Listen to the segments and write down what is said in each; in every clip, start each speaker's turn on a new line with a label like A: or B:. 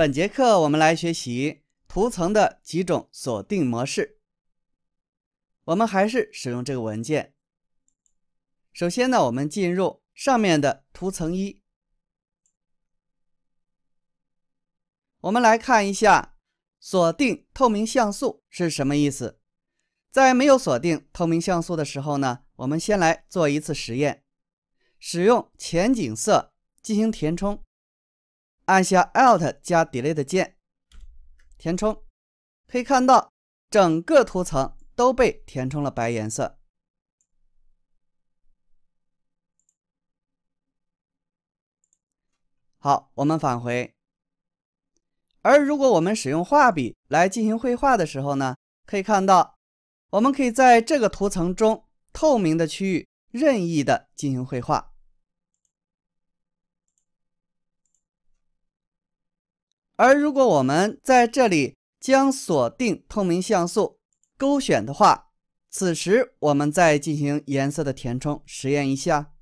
A: 本节课我们来学习图层的几种锁定模式。我们还是使用这个文件。首先呢，我们进入上面的图层一。我们来看一下锁定透明像素是什么意思。在没有锁定透明像素的时候呢，我们先来做一次实验，使用前景色进行填充。按下 Alt 加 d e l e t e 键填充，可以看到整个图层都被填充了白颜色。好，我们返回。而如果我们使用画笔来进行绘画的时候呢，可以看到我们可以在这个图层中透明的区域任意的进行绘画。而如果我们在这里将锁定透明像素勾选的话，此时我们再进行颜色的填充，实验一下，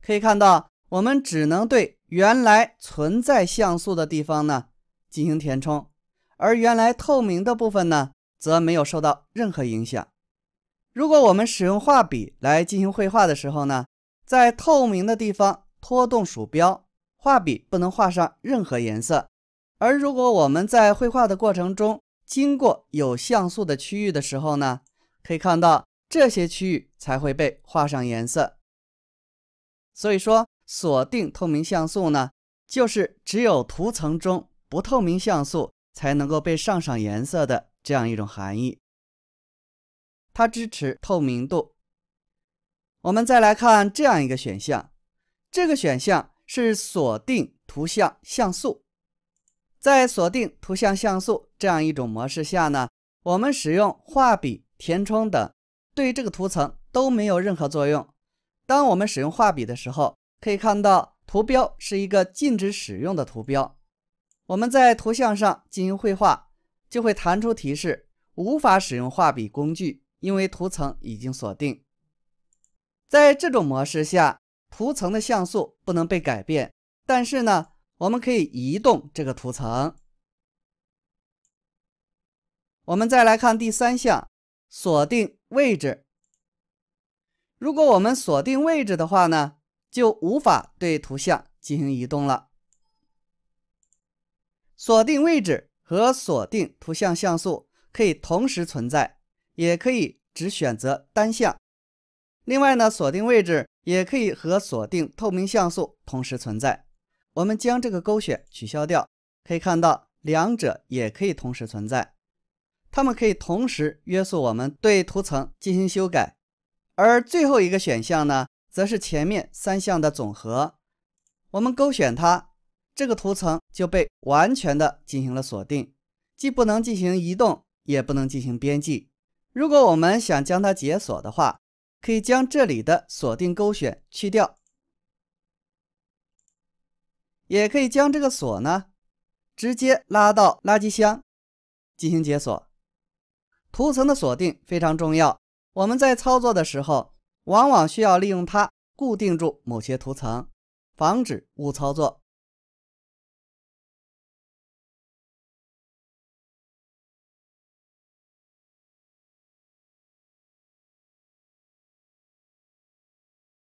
A: 可以看到我们只能对原来存在像素的地方呢进行填充，而原来透明的部分呢则没有受到任何影响。如果我们使用画笔来进行绘画的时候呢，在透明的地方拖动鼠标。画笔不能画上任何颜色，而如果我们在绘画的过程中经过有像素的区域的时候呢，可以看到这些区域才会被画上颜色。所以说，锁定透明像素呢，就是只有图层中不透明像素才能够被上上颜色的这样一种含义。它支持透明度。我们再来看这样一个选项，这个选项。是锁定图像像素。在锁定图像像素这样一种模式下呢，我们使用画笔、填充等对这个图层都没有任何作用。当我们使用画笔的时候，可以看到图标是一个禁止使用的图标。我们在图像上进行绘画，就会弹出提示：无法使用画笔工具，因为图层已经锁定。在这种模式下。图层的像素不能被改变，但是呢，我们可以移动这个图层。我们再来看第三项，锁定位置。如果我们锁定位置的话呢，就无法对图像进行移动了。锁定位置和锁定图像像素可以同时存在，也可以只选择单项。另外呢，锁定位置。也可以和锁定透明像素同时存在。我们将这个勾选取消掉，可以看到两者也可以同时存在。它们可以同时约束我们对图层进行修改。而最后一个选项呢，则是前面三项的总和。我们勾选它，这个图层就被完全的进行了锁定，既不能进行移动，也不能进行编辑。如果我们想将它解锁的话，可以将这里的锁定勾选去掉，也可以将这个锁呢直接拉到垃圾箱进行解锁。图层的锁定非常重要，我们在操作的时候，往往需要利用它固定住某些图层，防止误操作。